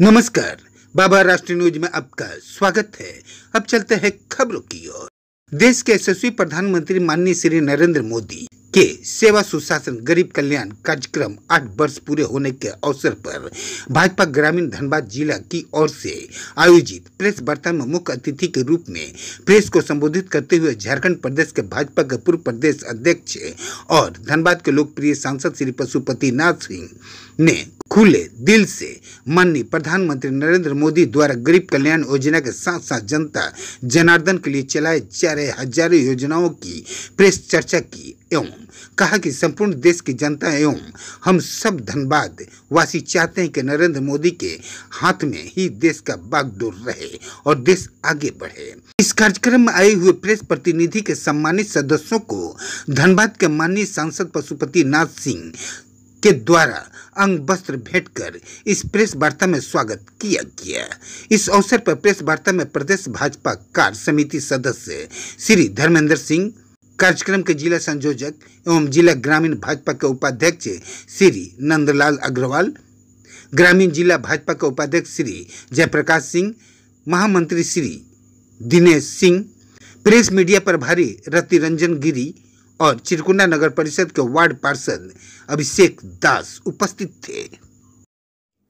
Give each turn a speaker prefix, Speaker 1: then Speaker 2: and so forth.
Speaker 1: नमस्कार बाबा राष्ट्रीय न्यूज में आपका स्वागत है अब चलते हैं खबरों की ओर देश के यशस्वी प्रधानमंत्री माननीय श्री नरेंद्र मोदी के सेवा सुशासन गरीब कल्याण कार्यक्रम आठ वर्ष पूरे होने के अवसर पर भाजपा ग्रामीण धनबाद जिला की ओर से आयोजित प्रेस वार्ता में मुख्य अतिथि के रूप में प्रेस को संबोधित करते हुए झारखंड प्रदेश के भाजपा के पूर्व प्रदेश अध्यक्ष और धनबाद के लोकप्रिय सांसद श्री पशुपति नाथ सिंह ने खुले दिल से माननीय प्रधानमंत्री नरेंद्र मोदी द्वारा गरीब कल्याण योजना के साथ साथ जनता जनार्दन के लिए चलाए जा रहे हजारों योजनाओं की प्रेस चर्चा की एवं कहा कि संपूर्ण देश की जनता एवं हम सब धनबाद वासी चाहते हैं कि नरेंद्र मोदी के हाथ में ही देश का बागडोर रहे और देश आगे बढ़े इस कार्यक्रम में आए हुए प्रेस प्रतिनिधि के सम्मानित सदस्यों को धनबाद के माननीय सांसद पशुपति नाथ सिंह के द्वारा अंग वस्त्र भेंट कर इस प्रेस वार्ता में स्वागत किया गया इस अवसर पर प्रेस वार्ता में प्रदेश भाजपा कार्य समिति सदस्य श्री धर्मेंद्र सिंह कार्यक्रम के जिला संयोजक एवं जिला ग्रामीण भाजपा के उपाध्यक्ष श्री नंदलाल अग्रवाल ग्रामीण जिला भाजपा के उपाध्यक्ष श्री जयप्रकाश सिंह महामंत्री श्री दिनेश सिंह प्रेस मीडिया प्रभारी रति रंजन गिरी और चिरकुंडा नगर परिषद के वार्ड पार्षद अभिषेक दास उपस्थित
Speaker 2: थे